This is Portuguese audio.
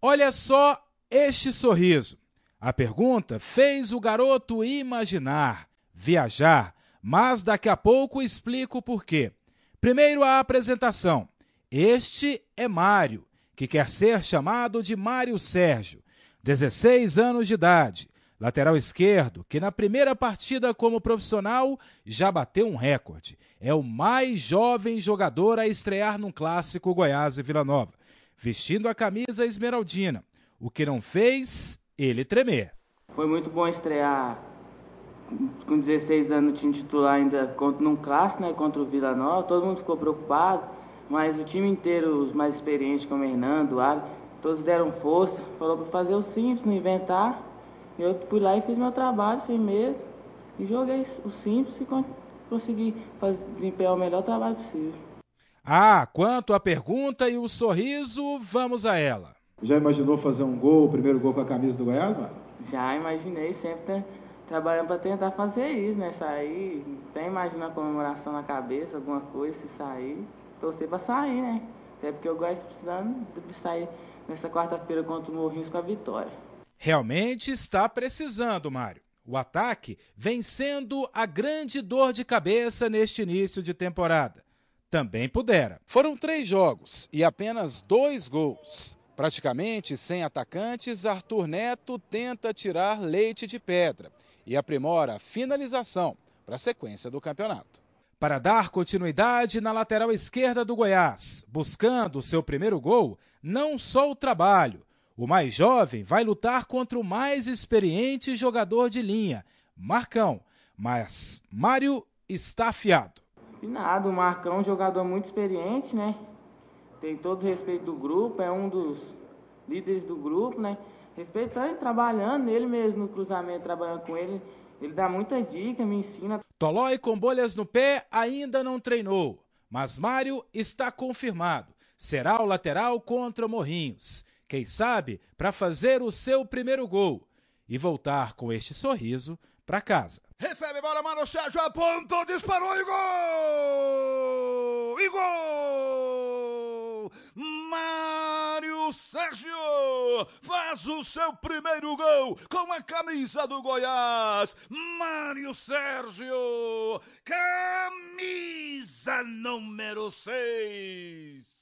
Olha só este sorriso. A pergunta fez o garoto imaginar, viajar, mas daqui a pouco explico por quê. Primeiro a apresentação. Este é Mário, que quer ser chamado de Mário Sérgio, 16 anos de idade, lateral esquerdo, que na primeira partida como profissional já bateu um recorde. É o mais jovem jogador a estrear num clássico Goiás e Vila Nova vestindo a camisa esmeraldina. O que não fez ele tremer. Foi muito bom estrear com 16 anos no time titular ainda contra, num clássico, né, contra o Vila Nova. Todo mundo ficou preocupado, mas o time inteiro, os mais experientes como Hernando, Ari, todos deram força. Falou para fazer o simples, não inventar. E Eu fui lá e fiz meu trabalho sem medo e joguei o simples e consegui fazer, desempenhar o melhor trabalho possível. Ah, quanto à pergunta e o sorriso, vamos a ela. Já imaginou fazer um gol, o primeiro gol com a camisa do Goiás, mano? Já imaginei, sempre trabalhando para tentar fazer isso, né? Sair, até imaginar a comemoração na cabeça, alguma coisa, se sair, torcer para sair, né? Até porque o Goiás precisando de sair nessa quarta-feira contra o Morrinhos com a vitória. Realmente está precisando, Mário. O ataque vem sendo a grande dor de cabeça neste início de temporada também pudera. Foram três jogos e apenas dois gols. Praticamente sem atacantes, Arthur Neto tenta tirar leite de pedra e aprimora a finalização para a sequência do campeonato. Para dar continuidade na lateral esquerda do Goiás, buscando seu primeiro gol, não só o trabalho. O mais jovem vai lutar contra o mais experiente jogador de linha, Marcão, mas Mário está afiado. E nada, o Marcão é um jogador muito experiente, né? Tem todo o respeito do grupo, é um dos líderes do grupo, né? Respeitando, trabalhando, ele mesmo no cruzamento, trabalhando com ele, ele dá muita dica, me ensina. Tolói com bolhas no pé ainda não treinou, mas Mário está confirmado. Será o lateral contra Morrinhos. Quem sabe para fazer o seu primeiro gol e voltar com este sorriso para casa. Recebe bola, mano, Sérgio apontou, disparou e gol! E gol! Mário Sérgio faz o seu primeiro gol com a camisa do Goiás. Mário Sérgio, camisa número 6.